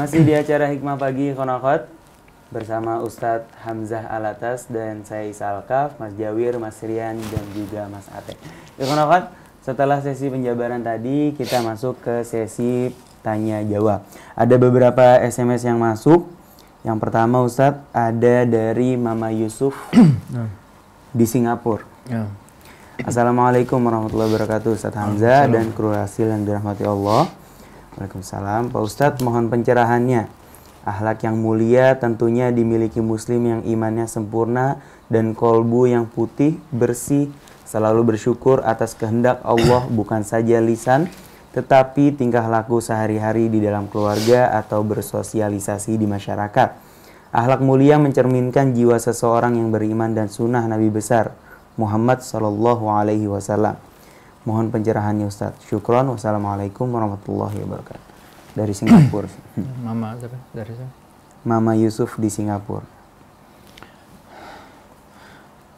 Masih di acara Hikmah Pagi Konakot bersama Ustadz Hamzah Alatas dan saya Isal Kaf, Mas Jawir, Mas Rian, dan juga Mas Ate. Konakot, setelah sesi penjabaran tadi, kita masuk ke sesi tanya jawab. Ada beberapa SMS yang masuk. Yang pertama Ustadz ada dari Mama Yusuf nah. di Singapura. Ya. Assalamualaikum warahmatullahi wabarakatuh Ustadz Hamzah dan kru hasil yang dirahmati Allah. Waalaikumsalam. Pak Ustadz, mohon pencerahannya. Ahlak yang mulia tentunya dimiliki muslim yang imannya sempurna dan kolbu yang putih, bersih, selalu bersyukur atas kehendak Allah bukan saja lisan, tetapi tingkah laku sehari-hari di dalam keluarga atau bersosialisasi di masyarakat. Ahlak mulia mencerminkan jiwa seseorang yang beriman dan sunnah Nabi besar Muhammad Sallallahu Alaihi Wasallam. Mohon pencerahannya Ustaz. Syukron. Wassalamualaikum warahmatullahi wabarakatuh. Dari Singapura. Hmm. Mama dari siapa? Mama Yusuf di Singapura.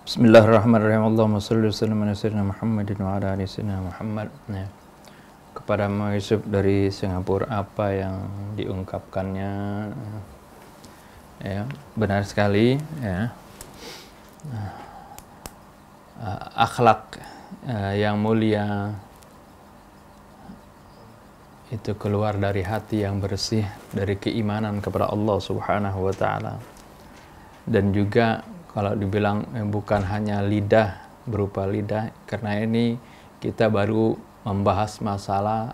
Bismillahirrahmanirrahim. Allahumma salli wa sallam ala sayyidina Muhammadin wa ala ali sayyidina Muhammad. Ya. Kepada Mama Yusuf dari Singapura apa yang diungkapkannya? Ya, benar sekali ya. Uh, akhlak uh, yang mulia itu keluar dari hati yang bersih dari keimanan kepada Allah Subhanahu wa taala. Dan juga kalau dibilang eh, bukan hanya lidah berupa lidah karena ini kita baru membahas masalah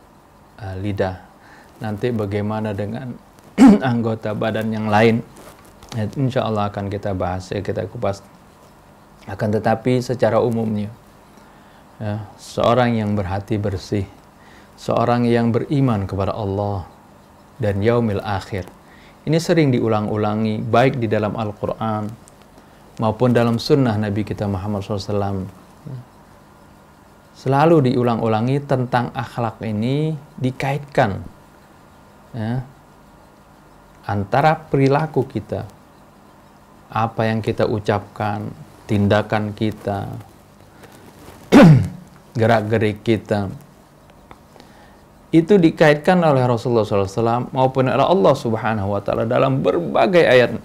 uh, lidah. Nanti bagaimana dengan anggota badan yang lain? Eh, insya Allah akan kita bahas, ya kita kupas. Akan tetapi secara umumnya ya, seorang yang berhati bersih, seorang yang beriman kepada Allah dan yaumil akhir. Ini sering diulang-ulangi baik di dalam Al-Quran maupun dalam sunnah Nabi kita Muhammad SAW. Selalu diulang-ulangi tentang akhlak ini dikaitkan ya, antara perilaku kita, apa yang kita ucapkan, tindakan kita, gerak-gerik kita itu dikaitkan oleh Rasulullah SAW maupun oleh Allah Subhanahu Wa Taala dalam berbagai ayat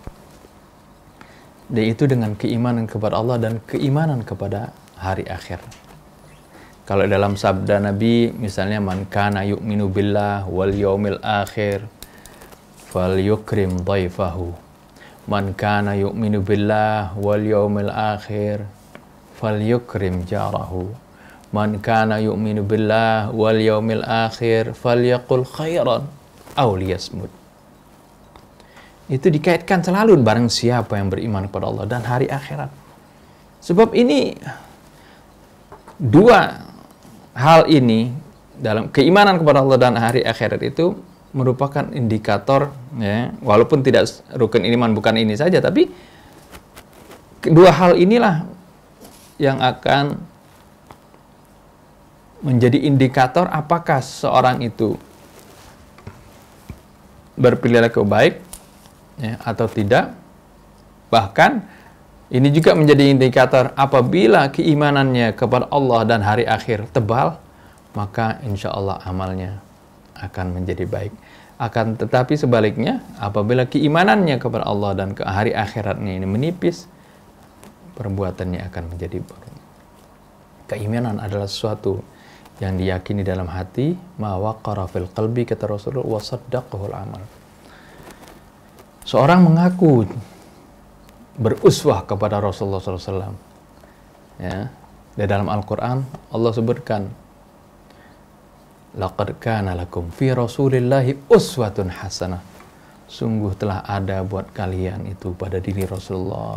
dan itu dengan keimanan kepada Allah dan keimanan kepada hari akhir. Kalau dalam sabda Nabi misalnya man kana yu'minu billah wal yaumil akhir fal yukrim daifahu Man kana yu'minu billah wal yaumil akhir fal yukrim jarahu. Man kana yu'minu billah wal yaumil akhir falyakul khairan aw liyasmut. Itu dikaitkan selalu bareng siapa yang beriman kepada Allah dan hari akhirat. Sebab ini dua hal ini dalam keimanan kepada Allah dan hari akhirat itu merupakan indikator ya, walaupun tidak rukun iman bukan ini saja tapi dua hal inilah yang akan menjadi indikator apakah seorang itu berperilaku baik ya, atau tidak. Bahkan ini juga menjadi indikator apabila keimanannya kepada Allah dan hari akhir tebal, maka insya Allah amalnya akan menjadi baik. Akan tetapi sebaliknya, apabila keimanannya kepada Allah dan ke hari akhiratnya ini menipis, perbuatannya akan menjadi buruk. Keimanan adalah suatu yang diyakini dalam hati bahwa waqara fil qalbi kata Rasulullah wa saddaqahul amal seorang mengaku beruswah kepada Rasulullah SAW ya di dalam Al-Quran Allah sebutkan laqad kana lakum fi rasulillahi uswatun hasanah sungguh telah ada buat kalian itu pada diri Rasulullah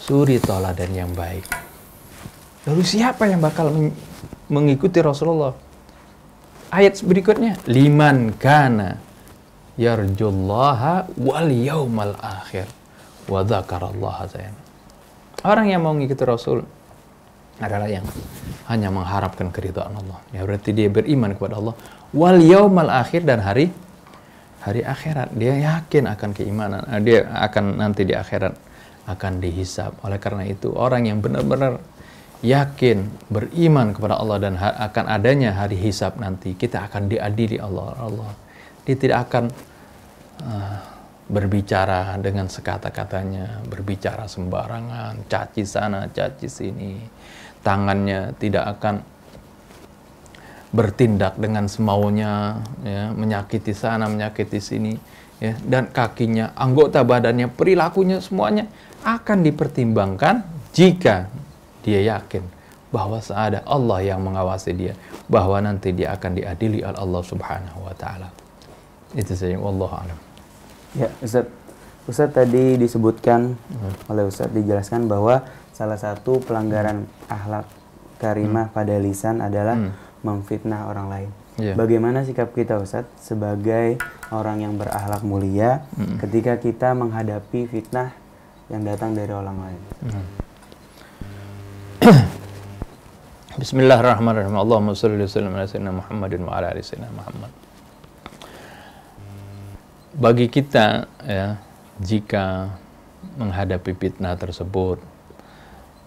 suri toladan yang baik lalu siapa yang bakal mengikuti Rasulullah. Ayat berikutnya, liman kana yarjullaha wal yaumal akhir wa dzakarallaha Orang yang mau mengikuti Rasul adalah yang hanya mengharapkan keridhaan Allah. Ya berarti dia beriman kepada Allah wal yaumal akhir dan hari hari akhirat. Dia yakin akan keimanan, eh, dia akan nanti di akhirat akan dihisap. Oleh karena itu orang yang benar-benar yakin, beriman kepada Allah dan akan adanya hari hisab nanti, kita akan diadili Allah. Allah dia tidak akan uh, berbicara dengan sekata-katanya, berbicara sembarangan, caci sana, caci sini. Tangannya tidak akan bertindak dengan semaunya, ya, menyakiti sana, menyakiti sini, ya, dan kakinya, anggota badannya, perilakunya semuanya akan dipertimbangkan jika dia yakin bahwa ada Allah yang mengawasi dia, bahwa nanti dia akan diadili oleh Allah Subhanahu wa taala. Itu saja Allah alam. Ya, Ustaz. Ustaz tadi disebutkan hmm. oleh Ustaz dijelaskan bahwa salah satu pelanggaran akhlak karimah hmm. pada lisan adalah hmm. memfitnah orang lain. Yeah. Bagaimana sikap kita Ustadz sebagai orang yang berakhlak mulia hmm. ketika kita menghadapi fitnah yang datang dari orang lain? Hmm. Bismillahirrahmanirrahim. Allahumma salli wa sallim ala sayyidina Muhammadin wa ala ali sayyidina Muhammad. Bagi kita ya, jika menghadapi fitnah tersebut,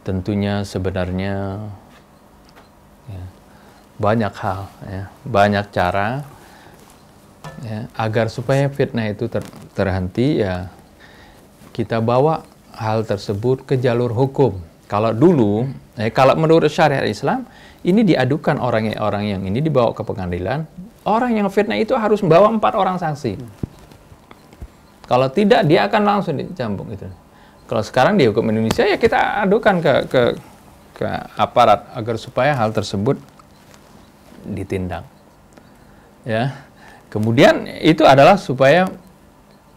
tentunya sebenarnya ya, banyak hal, ya, banyak cara ya, agar supaya fitnah itu ter terhenti ya kita bawa hal tersebut ke jalur hukum kalau dulu, eh, kalau menurut syariat Islam, ini diadukan orang-orang yang ini dibawa ke pengadilan. Orang yang fitnah itu harus membawa empat orang saksi. Kalau tidak, dia akan langsung dicambuk itu. Kalau sekarang di hukum Indonesia ya kita adukan ke ke, ke aparat agar supaya hal tersebut ditindak. Ya, kemudian itu adalah supaya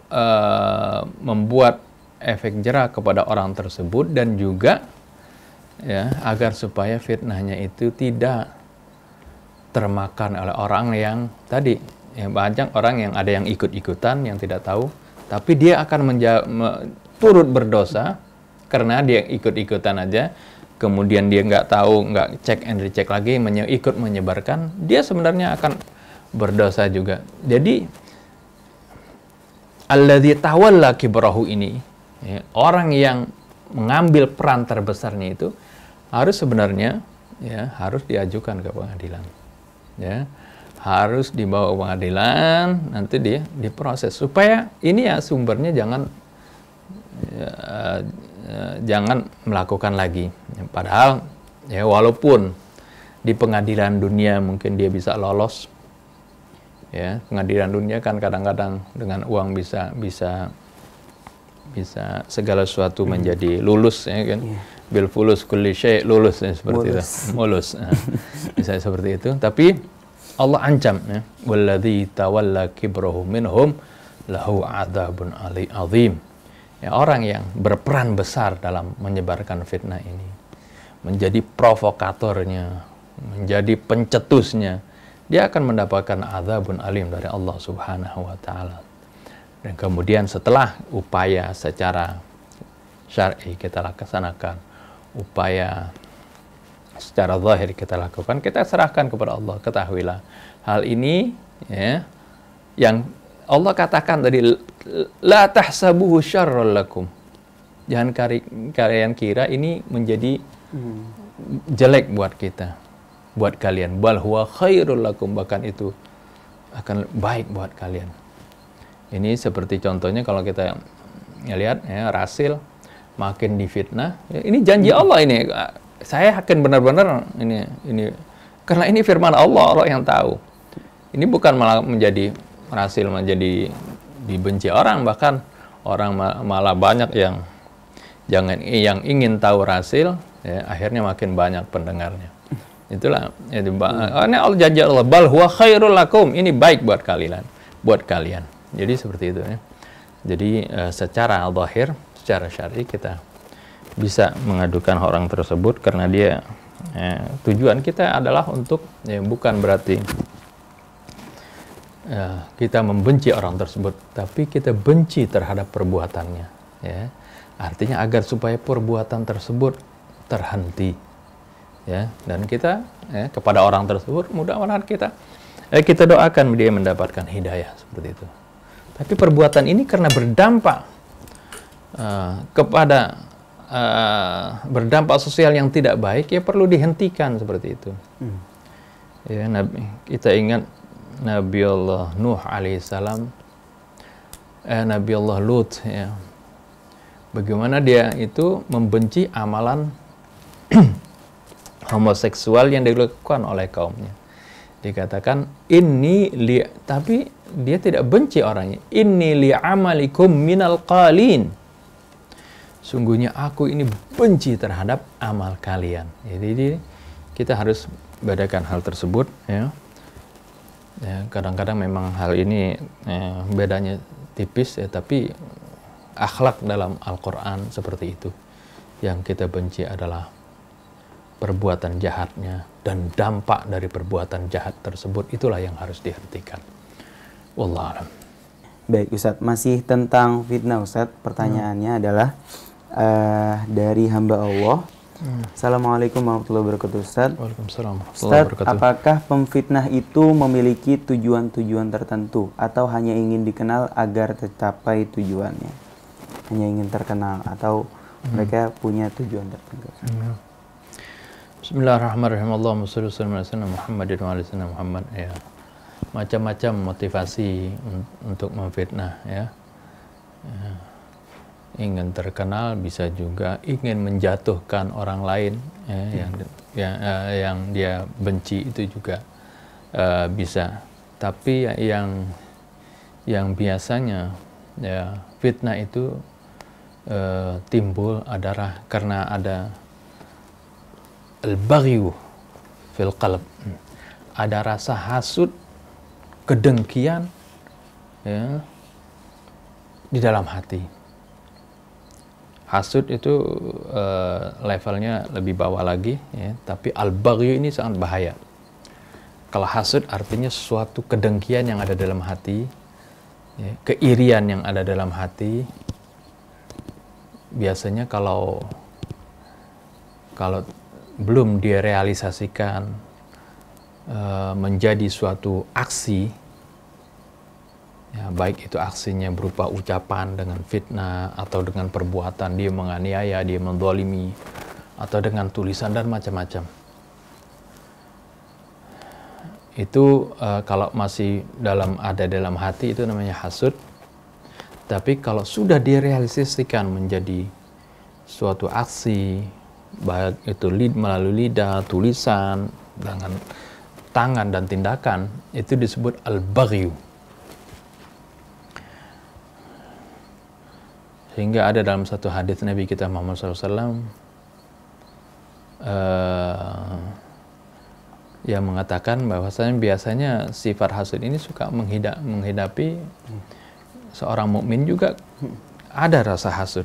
uh, membuat efek jerah kepada orang tersebut dan juga ya agar supaya fitnahnya itu tidak termakan oleh orang yang tadi ya banyak orang yang ada yang ikut-ikutan yang tidak tahu tapi dia akan menja- turut berdosa karena dia ikut-ikutan aja kemudian dia nggak tahu nggak cek and recheck lagi menye ikut menyebarkan dia sebenarnya akan berdosa juga jadi allah alladzi tawalla kibrahu ini ya, orang yang mengambil peran terbesarnya itu harus sebenarnya ya harus diajukan ke pengadilan. Ya. Harus dibawa ke pengadilan, nanti dia diproses supaya ini ya sumbernya jangan ya, ya, jangan melakukan lagi. Padahal ya walaupun di pengadilan dunia mungkin dia bisa lolos ya pengadilan dunia kan kadang-kadang dengan uang bisa bisa bisa segala sesuatu hmm. menjadi lulus ya kan iya bil fulus kulli syai' lulus ya, seperti mulus. itu mulus bisa seperti itu tapi Allah ancam ya walladzi tawalla kibrahu minhum lahu adzabun ali azim ya orang yang berperan besar dalam menyebarkan fitnah ini menjadi provokatornya menjadi pencetusnya dia akan mendapatkan azabun alim dari Allah Subhanahu wa taala dan kemudian setelah upaya secara syar'i kita laksanakan upaya secara zahir kita lakukan, kita serahkan kepada Allah. Ketahuilah hal ini ya yang Allah katakan tadi la tahsabuhu syarrul lakum. Jangan kalian kira ini menjadi hmm. jelek buat kita, buat kalian. Bal huwa khairul lakum bahkan itu akan baik buat kalian. Ini seperti contohnya kalau kita lihat ya, Rasil makin difitnah. Ya, ini janji Allah ini. Saya akan benar-benar ini ini karena ini firman Allah Allah yang tahu. Ini bukan malah menjadi berhasil menjadi dibenci orang bahkan orang malah banyak yang jangan yang ingin tahu hasil ya, akhirnya makin banyak pendengarnya. Itulah ini Allah janji Allah bal huwa khairul lakum ini baik buat kalian buat kalian. Jadi seperti itu ya. Jadi uh, secara al-zahir secara syari kita bisa mengadukan orang tersebut karena dia eh, tujuan kita adalah untuk ya, bukan berarti ya, kita membenci orang tersebut tapi kita benci terhadap perbuatannya ya artinya agar supaya perbuatan tersebut terhenti ya dan kita ya, kepada orang tersebut mudah-mudahan kita eh, kita doakan dia mendapatkan hidayah seperti itu tapi perbuatan ini karena berdampak Eh, kepada uh, berdampak sosial yang tidak baik ya perlu dihentikan seperti itu. Hmm. Ya, Nabi, kita ingat Nabi Allah Nuh alaihissalam, eh, Nabi Allah Lut ya. Bagaimana dia itu membenci amalan homoseksual yang dilakukan oleh kaumnya. Dikatakan ini li tapi dia tidak benci orangnya. ini li amalikum minal qalin sungguhnya aku ini benci terhadap amal kalian. Jadi kita harus bedakan hal tersebut. Ya. ya. kadang-kadang memang hal ini ya, bedanya tipis, ya, tapi akhlak dalam Al-Quran seperti itu. Yang kita benci adalah perbuatan jahatnya dan dampak dari perbuatan jahat tersebut itulah yang harus dihentikan. Wallah Baik Ustadz, masih tentang fitnah Ustadz, pertanyaannya hmm. adalah uh, dari hamba Allah. Hmm. Assalamualaikum warahmatullahi wabarakatuh Ustaz. Waalaikumsalam Ustaz, apakah pemfitnah itu memiliki tujuan-tujuan tertentu atau hanya ingin dikenal agar tercapai tujuannya? Hanya ingin terkenal atau hmm. mereka punya tujuan tertentu? Hmm. Bismillahirrahmanirrahim. Allahumma shalli wa sallim Muhammadin wa ala Muhammad. Ya. Macam-macam motivasi untuk memfitnah ya. ya ingin terkenal bisa juga ingin menjatuhkan orang lain ya, hmm. yang yang, eh, yang dia benci itu juga uh, bisa tapi ya, yang yang biasanya ya fitnah itu uh, timbul adalah karena ada al fil qalb ada rasa hasud kedengkian ya di dalam hati hasud itu uh, levelnya lebih bawah lagi ya tapi al baghyu ini sangat bahaya kalau hasud artinya suatu kedengkian yang ada dalam hati ya, keirian yang ada dalam hati biasanya kalau kalau belum direalisasikan uh, menjadi suatu aksi ya, baik itu aksinya berupa ucapan dengan fitnah atau dengan perbuatan dia menganiaya dia mendolimi atau dengan tulisan dan macam-macam itu uh, kalau masih dalam ada dalam hati itu namanya hasud tapi kalau sudah direalisasikan menjadi suatu aksi baik itu lid melalui lidah tulisan dengan tangan dan tindakan itu disebut al-baghyu Sehingga ada dalam satu hadis Nabi kita Muhammad SAW uh, eh, yang mengatakan bahwasanya biasanya sifat hasud ini suka menghidap, menghidapi seorang mukmin juga ada rasa hasud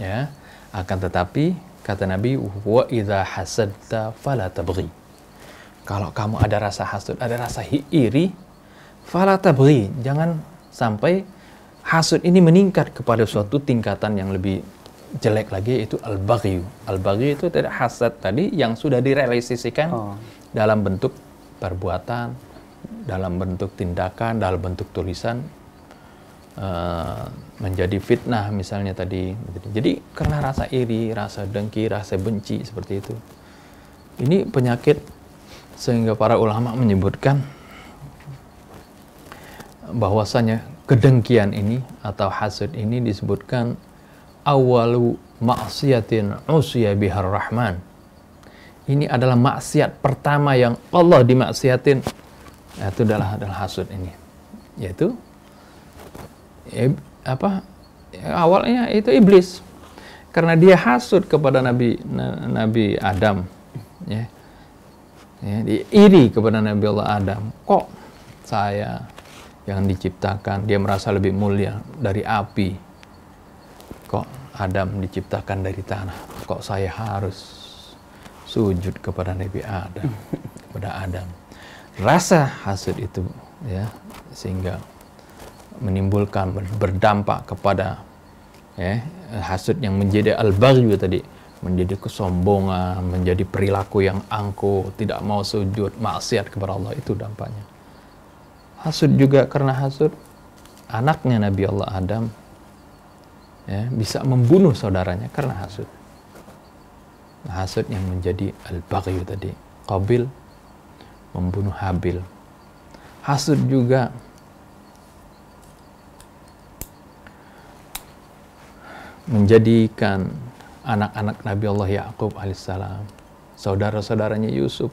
ya akan tetapi kata Nabi wa idza hasadta fala tabghi kalau kamu ada rasa hasud ada rasa iri fala tabri jangan sampai hasud ini meningkat kepada suatu tingkatan yang lebih jelek lagi yaitu al-baghyu. Al-baghyu itu tidak hasad tadi yang sudah direalisasikan oh. dalam bentuk perbuatan, dalam bentuk tindakan, dalam bentuk tulisan uh, menjadi fitnah misalnya tadi. Jadi karena rasa iri, rasa dengki, rasa benci seperti itu. Ini penyakit sehingga para ulama menyebutkan bahwasanya kedengkian ini atau hasud ini disebutkan awalu maksiatin usia bihar rahman. Ini adalah maksiat pertama yang Allah dimaksiatin. Itu adalah adalah hasud ini. Yaitu apa? awalnya itu iblis. Karena dia hasud kepada Nabi Nabi Adam. Ya. Ya, dia iri kepada Nabi Allah Adam. Kok saya yang diciptakan. Dia merasa lebih mulia dari api. Kok Adam diciptakan dari tanah? Kok saya harus sujud kepada Nabi Adam, kepada Adam? Rasa hasud itu ya sehingga menimbulkan berdampak kepada ya, hasut yang menjadi al juga tadi menjadi kesombongan, menjadi perilaku yang angkuh, tidak mau sujud, maksiat kepada Allah itu dampaknya hasud juga karena hasud anaknya Nabi Allah Adam ya, bisa membunuh saudaranya karena hasud nah, hasud yang menjadi al-baghyu tadi Qabil membunuh Habil hasud juga menjadikan anak-anak Nabi Allah Yakub alaihissalam saudara-saudaranya Yusuf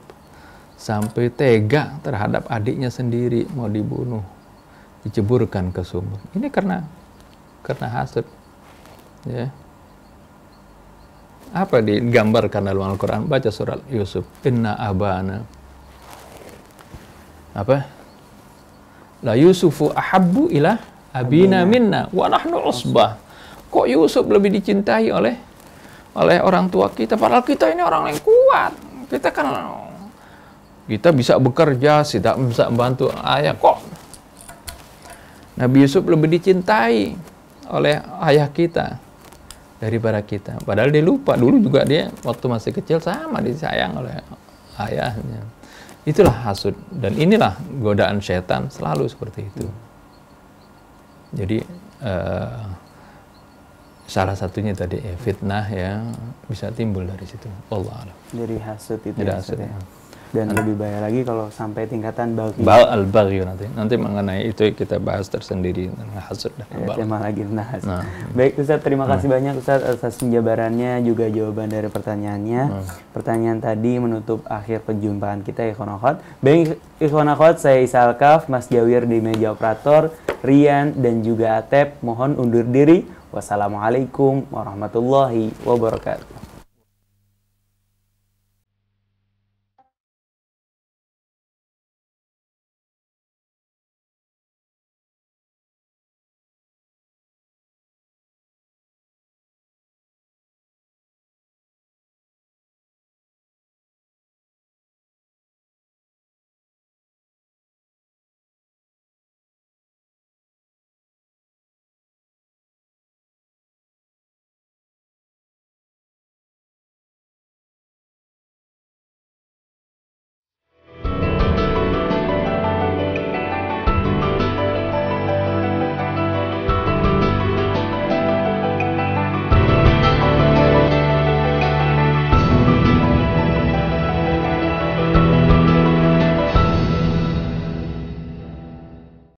sampai tega terhadap adiknya sendiri mau dibunuh, diceburkan ke sumur. Ini karena karena hasut. Ya. Apa digambarkan dalam Al-Qur'an? Baca surat Yusuf. Inna abana apa? La Yusufu ahabbu ila abina minna wa nahnu usbah kok Yusuf lebih dicintai oleh oleh orang tua kita padahal kita ini orang yang kuat kita kan kita bisa bekerja, tidak bisa membantu ayah kok. Nabi Yusuf lebih dicintai oleh ayah kita daripada kita. Padahal dia lupa dulu juga dia waktu masih kecil sama disayang oleh ayahnya. Itulah hasud dan inilah godaan setan selalu seperti itu. Jadi eh, salah satunya tadi eh, fitnah ya bisa timbul dari situ. Allah Jadi hasud itu. Jadi ya, hasud. Ya. ya dan lebih bahaya lagi kalau sampai tingkatan bagi Bal al bagi nanti. Nanti mengenai itu kita bahas tersendiri hasud dan ya, tema lagi Nah. Baik Ustaz, terima nah. kasih nah. banyak Ustaz atas penjabarannya juga jawaban dari pertanyaannya. Nah. Pertanyaan tadi menutup akhir perjumpaan kita Ikhwan Akhwat. Baik Ikhwan Akhwat, saya Isalkaf, Mas Jawir di meja operator, Rian dan juga Atep mohon undur diri. Wassalamualaikum warahmatullahi wabarakatuh.